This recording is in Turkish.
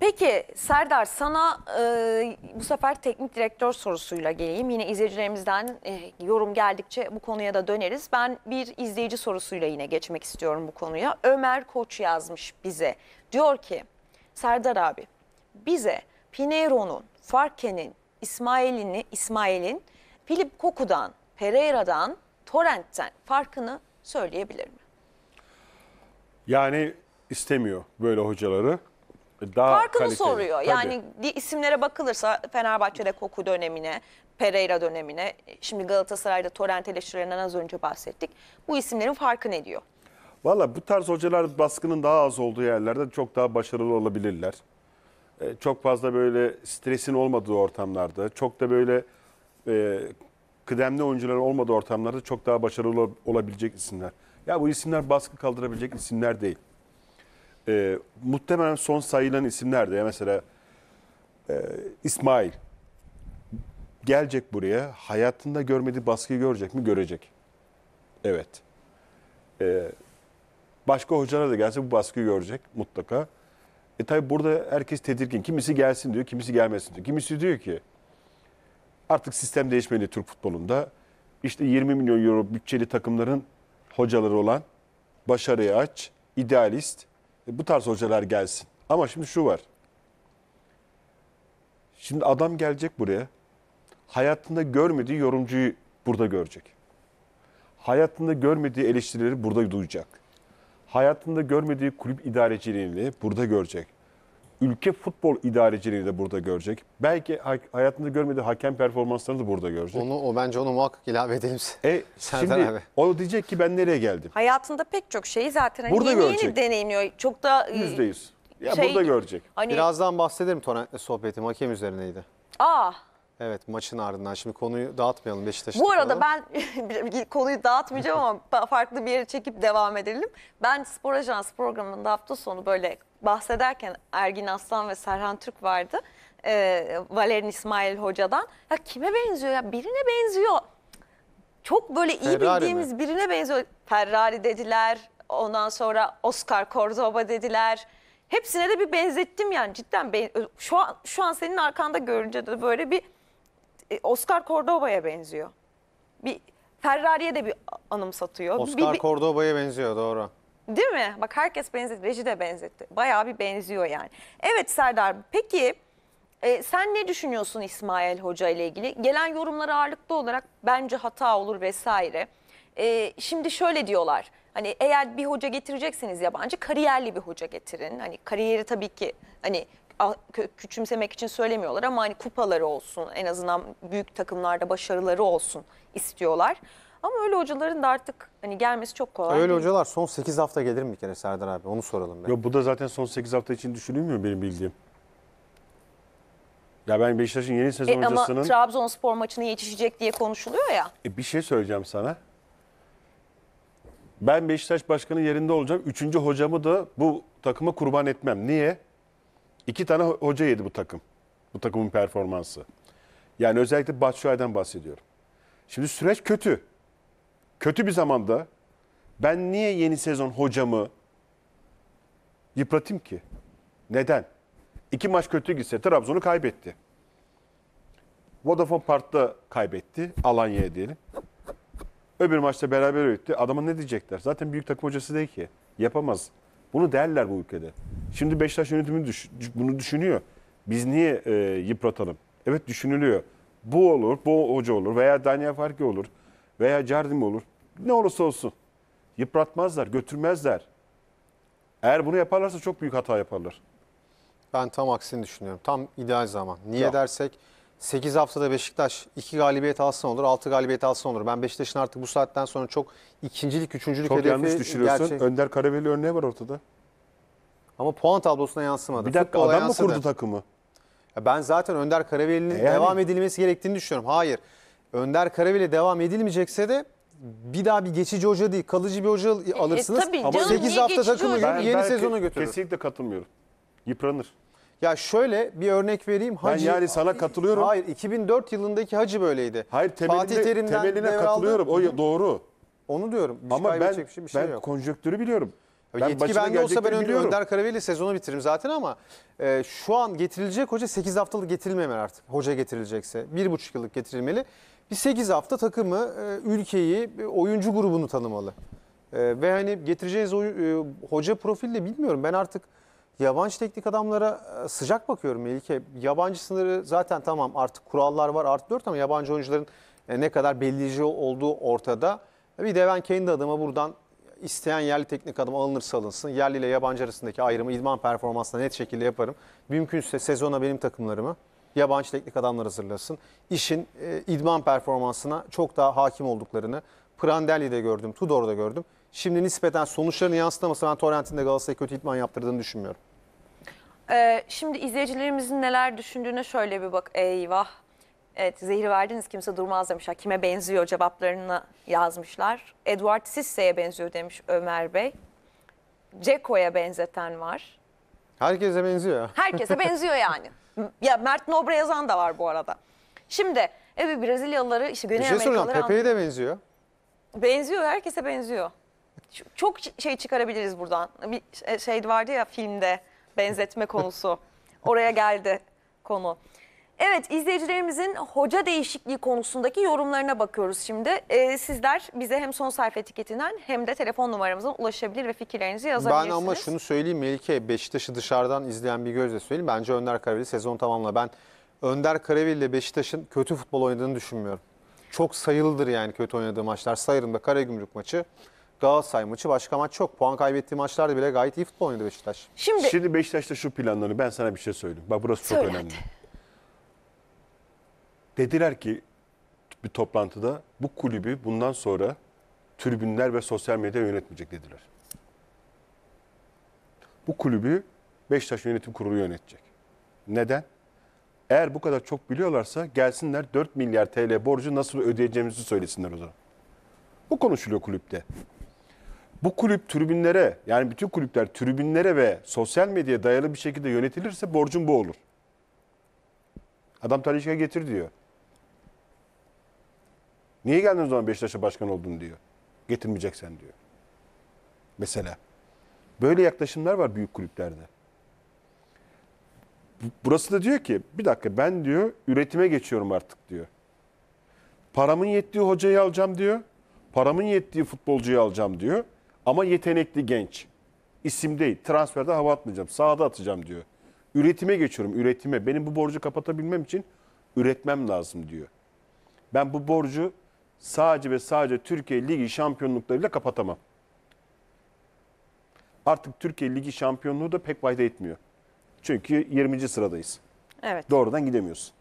Peki Serdar sana e, bu sefer teknik direktör sorusuyla geleyim. Yine izleyicilerimizden e, yorum geldikçe bu konuya da döneriz. Ben bir izleyici sorusuyla yine geçmek istiyorum bu konuya. Ömer Koç yazmış bize. Diyor ki Serdar abi bize Pineiro'nun, Farke'nin, İsmail'in, İsmail'in Filip Koku'dan, Pereira'dan, Torrent'ten farkını söyleyebilir mi? Yani istemiyor böyle hocaları daha Farkını kaliteli. soruyor. Tabii. Yani isimlere bakılırsa Fenerbahçe'de Koku dönemine, Pereira dönemine, şimdi Galatasaray'da Torrent eleştirilerinden az önce bahsettik. Bu isimlerin farkı ne diyor? Valla bu tarz hocalar baskının daha az olduğu yerlerde çok daha başarılı olabilirler. Ee, çok fazla böyle stresin olmadığı ortamlarda, çok da böyle e, kıdemli oyuncuların olmadığı ortamlarda çok daha başarılı olabilecek isimler. Ya bu isimler baskı kaldırabilecek isimler değil e, muhtemelen son sayılan isimler de mesela e, İsmail gelecek buraya hayatında görmediği baskıyı görecek mi? Görecek. Evet. E, başka hocalar da gelse bu baskıyı görecek mutlaka. E tabi burada herkes tedirgin. Kimisi gelsin diyor, kimisi gelmesin diyor. Kimisi diyor ki artık sistem değişmeli Türk futbolunda. İşte 20 milyon euro bütçeli takımların hocaları olan başarıya aç, idealist, e, bu tarz hocalar gelsin. Ama şimdi şu var. Şimdi adam gelecek buraya. Hayatında görmediği yorumcuyu burada görecek. Hayatında görmediği eleştirileri burada duyacak. Hayatında görmediği kulüp idareciliğini burada görecek ülke futbol idarecileri de burada görecek. Belki hayatında görmediği hakem performanslarını da burada görecek. Onu o bence onu muhakkak ilave edelim. E Serdar şimdi abi. o diyecek ki ben nereye geldim? Hayatında pek çok şeyi zaten hani burada yeni görecek. yeni deneyimliyor. Çok da %100. E, ya şey, burada görecek. Hani... Birazdan bahsederim Torrent'le sohbetim hakem üzerineydi. Aa ah. Evet maçın ardından şimdi konuyu dağıtmayalım Beşiktaş'ta. Bu arada ben konuyu dağıtmayacağım ama farklı bir yere çekip devam edelim. Ben Spor Ajans programında hafta sonu böyle bahsederken Ergin Aslan ve Serhan Türk vardı. Ee, Valerian İsmail Hoca'dan. Ya kime benziyor ya? Birine benziyor. Çok böyle iyi Ferrari bildiğimiz mi? birine benziyor. Ferrari dediler. Ondan sonra Oscar Cordoba dediler. Hepsine de bir benzettim yani cidden şu an şu an senin arkanda görünce de böyle bir e, Oscar Cordoba'ya benziyor. Bir Ferrari'ye de bir anım satıyor. Oscar Cordoba'ya benziyor doğru. Değil mi? Bak herkes benzetti. Reji de benzetti. Bayağı bir benziyor yani. Evet Serdar peki e, sen ne düşünüyorsun İsmail Hoca ile ilgili? Gelen yorumlara ağırlıklı olarak bence hata olur vesaire. E, şimdi şöyle diyorlar. Hani eğer bir hoca getirecekseniz yabancı kariyerli bir hoca getirin. Hani kariyeri tabii ki hani küçümsemek için söylemiyorlar ama hani kupaları olsun en azından büyük takımlarda başarıları olsun istiyorlar. Ama öyle hocaların da artık hani gelmesi çok kolay. Öyle değil. hocalar son 8 hafta gelir mi bir kere Serdar abi onu soralım. Ben. Ya bu da zaten son 8 hafta için düşünülmüyor benim bildiğim. Ya ben Beşiktaş'ın yeni sezon e, hocasının... Ama Trabzonspor maçına yetişecek diye konuşuluyor ya. E, bir şey söyleyeceğim sana. Ben Beşiktaş Başkanı yerinde olacağım. Üçüncü hocamı da bu takıma kurban etmem. Niye? İki tane hoca yedi bu takım. Bu takımın performansı. Yani özellikle Batshuayi'den bahsediyorum. Şimdi süreç kötü. Kötü bir zamanda ben niye yeni sezon hocamı yıpratayım ki? Neden? İki maç kötü gitse Trabzon'u kaybetti. Vodafone Park'ta kaybetti. Alanya'ya diyelim. Öbür maçta beraber öğüttü. Adama ne diyecekler? Zaten büyük takım hocası değil ki. Yapamaz. Bunu derler bu ülkede. Şimdi Beşiktaş yönetimi düş, bunu düşünüyor. Biz niye e, yıpratalım? Evet düşünülüyor. Bu olur, bu hoca olur veya Daniel Farke olur veya Jardim olur. Ne olursa olsun. Yıpratmazlar, götürmezler. Eğer bunu yaparlarsa çok büyük hata yaparlar. Ben tam aksini düşünüyorum. Tam ideal zaman. Niye ya. dersek 8 haftada Beşiktaş 2 galibiyet alsın olur, 6 galibiyet alsın olur. Ben Beşiktaş'ın artık bu saatten sonra çok ikincilik, üçüncülük çok hedefi... Çok yanlış düşürüyorsun. Gerçek... Önder Karabeli örneği var ortada. Ama puan tablosuna yansımadı. Bir dakika Futbola adam yansıdı. mı kurdu takımı? Ya ben zaten Önder Karabeli'nin e yani... devam edilmesi gerektiğini düşünüyorum. Hayır. Önder Karabeli devam edilmeyecekse de bir daha bir geçici hoca değil, kalıcı bir hoca e, alırsınız. E, e, tabii, Ama 8 hafta takımı ben, yeni ben sezona götürür. Kesinlikle katılmıyorum. Yıpranır. Ya şöyle bir örnek vereyim. Hacı, ben yani sana katılıyorum. Hayır 2004 yılındaki Hacı böyleydi. Hayır temelinde, temeline devraldı. katılıyorum. O doğru. Onu diyorum. Bir ama ben, bir şey ben yok. konjöktürü biliyorum. Ben Yetki bende olsa ben önlü Önder Karaveli sezonu bitiririm zaten ama e, şu an getirilecek hoca 8 haftalık getirilmemeli artık. Hoca getirilecekse 1,5 yıllık getirilmeli. Bir 8 hafta takımı, e, ülkeyi, oyuncu grubunu tanımalı. E, ve hani getireceğiniz oy, e, hoca profili de bilmiyorum. Ben artık Yabancı teknik adamlara e, sıcak bakıyorum Melike. Yabancı sınırı zaten tamam artık kurallar var artı 4 ama yabancı oyuncuların e, ne kadar belirleyici olduğu ortada. Bir de ben kendi adıma buradan isteyen yerli teknik adam alınırsa alınsın. Yerli ile yabancı arasındaki ayrımı idman performansına net şekilde yaparım. Mümkünse sezona benim takımlarımı yabancı teknik adamlar hazırlasın. İşin e, idman performansına çok daha hakim olduklarını Prandelli'de gördüm, Tudor'da gördüm. Şimdi nispeten sonuçlarını yansıtamasa ben Torrent'in de Galatasaray'a kötü idman yaptırdığını düşünmüyorum. Ee, şimdi izleyicilerimizin neler düşündüğüne şöyle bir bak. Eyvah. Evet zehri verdiniz kimse durmaz demişler. Kime benziyor cevaplarını yazmışlar. Edward Sisse'ye benziyor demiş Ömer Bey. Ceko'ya benzeten var. Herkese benziyor. Herkese benziyor yani. Ya Mert Nobre yazan da var bu arada. Şimdi evet Brezilyalıları işte Güney Bir şey Amerikalıları Pepe'ye de benziyor. benziyor herkese benziyor. Çok şey çıkarabiliriz buradan. Bir e, şey vardı ya filmde benzetme konusu. Oraya geldi konu. Evet izleyicilerimizin hoca değişikliği konusundaki yorumlarına bakıyoruz şimdi. Ee, sizler bize hem son sayfa etiketinden hem de telefon numaramızdan ulaşabilir ve fikirlerinizi yazabilirsiniz. Ben ama şunu söyleyeyim Melike Beşiktaş'ı dışarıdan izleyen bir gözle söyleyeyim. Bence Önder Karaveli sezon tamamla. Ben Önder Karaveli ile Beşiktaş'ın kötü futbol oynadığını düşünmüyorum. Çok sayılıdır yani kötü oynadığı maçlar. Sayırım da Karagümrük maçı. Galatasaray maçı başka maç çok. Puan kaybettiği maçlarda bile gayet iyi futbol oynadı Beşiktaş. Şimdi, Şimdi Beşiktaş'ta şu planlarını. ben sana bir şey söyleyeyim. Bak burası çok Söyle önemli. Dediler ki bir toplantıda bu kulübü bundan sonra tribünler ve sosyal medya yönetmeyecek dediler. Bu kulübü Beşiktaş Yönetim Kurulu yönetecek. Neden? Eğer bu kadar çok biliyorlarsa gelsinler 4 milyar TL borcu nasıl ödeyeceğimizi söylesinler o zaman. Bu konuşuluyor kulüpte bu kulüp tribünlere yani bütün kulüpler tribünlere ve sosyal medyaya dayalı bir şekilde yönetilirse borcun bu olur. Adam Talişka getir diyor. Niye geldin o zaman Beşiktaş'a başkan oldun diyor. Getirmeyeceksen diyor. Mesela. Böyle yaklaşımlar var büyük kulüplerde. Burası da diyor ki bir dakika ben diyor üretime geçiyorum artık diyor. Paramın yettiği hocayı alacağım diyor. Paramın yettiği futbolcuyu alacağım diyor. Ama yetenekli genç. İsim değil. Transferde hava atmayacağım. Sahada atacağım diyor. Üretime geçiyorum. Üretime. Benim bu borcu kapatabilmem için üretmem lazım diyor. Ben bu borcu sadece ve sadece Türkiye Ligi şampiyonluklarıyla kapatamam. Artık Türkiye Ligi şampiyonluğu da pek fayda etmiyor. Çünkü 20. sıradayız. Evet. Doğrudan gidemiyorsun.